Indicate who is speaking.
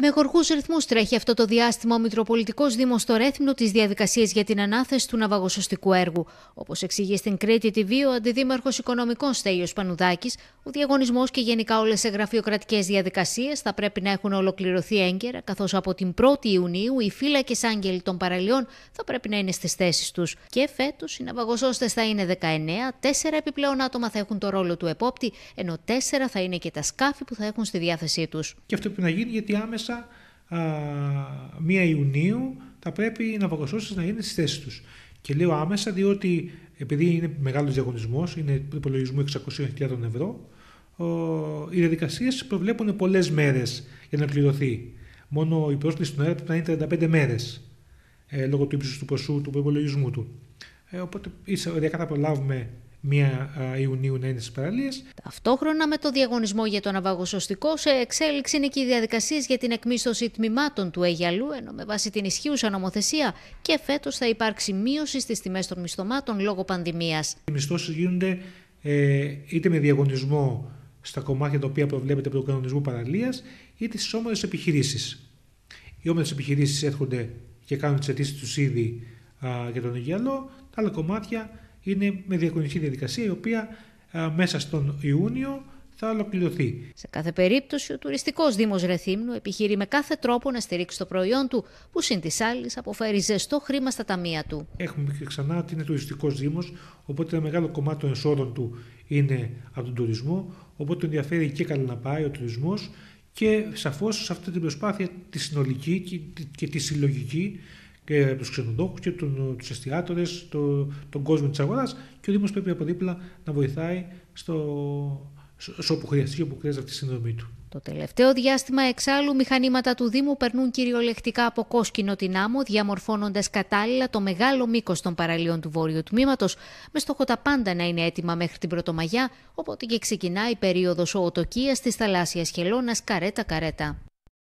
Speaker 1: Με γοργούς ρυθμούς τρέχει αυτό το διάστημα ο Μητροπολιτικός Δήμος στο ρέθμινο τη διαδικασίε για την ανάθεση του ναυαγοσωστικού έργου. Όπως εξηγεί στην Κρήτη TV ο Αντιδήμαρχος Οικονομικών Στέλιος Πανουδάκης, ο διαγωνισμός και γενικά όλες οι γραφειοκρατικές διαδικασίες θα πρέπει να έχουν ολοκληρωθεί έγκαιρα, καθώς από την 1η Ιουνίου οι φύλακες άγγελοι των παραλίων θα πρέπει να είναι στις θέσεις τους. Και φέτος οι ναυαγοσώστες θα είναι 19, 4 επιπλέον άτομα θα έχουν το ρόλο του επόπτη, ενώ 4 θα είναι και τα σκάφη που θα έχουν στη διάθεσή τους. Και αυτό πρέπει να γίνει γιατί
Speaker 2: άμεσα μία α, Ιουνίου θα πρέπει να παγκοσώσει να είναι στις θέσεις τους. Και λέω άμεσα διότι επειδή είναι μεγάλος διαγωνισμός, είναι προπολογισμού 600.000 ευρώ, ο, οι διαδικασίες προβλέπουν πολλές μέρες για να πληρωθεί. Μόνο η πρόσκληση στον αέρα είναι 35 μέρες ε, λόγω του ύψους του ποσού του προπολογισμού του. Ε, οπότε οριακά θα προλάβουμε 1 Ιουνίου να είναι στις
Speaker 1: παραλίες. Ταυτόχρονα με το διαγωνισμό για τον ναυαγοσωστικό, σε εξέλιξη είναι και οι διαδικασίες για την εκμίσθωση τμήματων του Αιγιαλού, ενώ με βάση την ισχύουσα νομοθεσία και φέτος θα υπάρξει μείωση στις τιμές των μισθωμάτων λόγω πανδημίας.
Speaker 2: Οι μισθώσεις γίνονται ε, είτε με διαγωνισμό στα κομμάτια τα οποία προβλέπεται από τον κανονισμό παραλίας, είτε στις όμορφε επιχειρήσεις. Οι όμορφε επιχειρήσεις έρχονται και κάνουν τις αιτήσεις τους ήδη για τον Αιγιαλό, τα άλλα κομμάτια είναι με διακονική διαδικασία η οποία μέσα στον Ιούνιο θα ολοκληρωθεί. Σε
Speaker 1: κάθε περίπτωση, ο τουριστικός Δήμος Ρεθύμνου επιχειρεί με κάθε τρόπο να στηρίξει το προϊόν του, που συν της άλλης αποφέρει ζεστό χρήμα στα ταμεία του.
Speaker 2: Έχουμε και ξανά ότι είναι τουριστικός Δήμος, οπότε ένα μεγάλο κομμάτι των εσόδων του είναι από τον τουρισμό. Οπότε ενδιαφέρει και καλά να πάει ο τουρισμός και σαφώς σε αυτή την προσπάθεια τη συνολική και τη συλλογική και τους ξενοδόχους και τους εστιατόρε, το, τον κόσμο της αγοράς και ο Δήμος πρέπει από δίπλα να βοηθάει στο, σε όπου χρειαστεί όπου χρειάζεται αυτή τη συνδρομή του.
Speaker 1: Το τελευταίο διάστημα εξάλλου μηχανήματα του Δήμου περνούν κυριολεκτικά από κόσκινο την άμμο, διαμορφώνοντας κατάλληλα το μεγάλο μήκος των παραλίων του βόρειου τμήματος, με στόχο τα πάντα να είναι έτοιμα μέχρι την Πρωτομαγιά, οπότε και ξεκινάει η περίοδος οτοκίας της θαλάσσιας χελώνας καρέτα-καρέτα.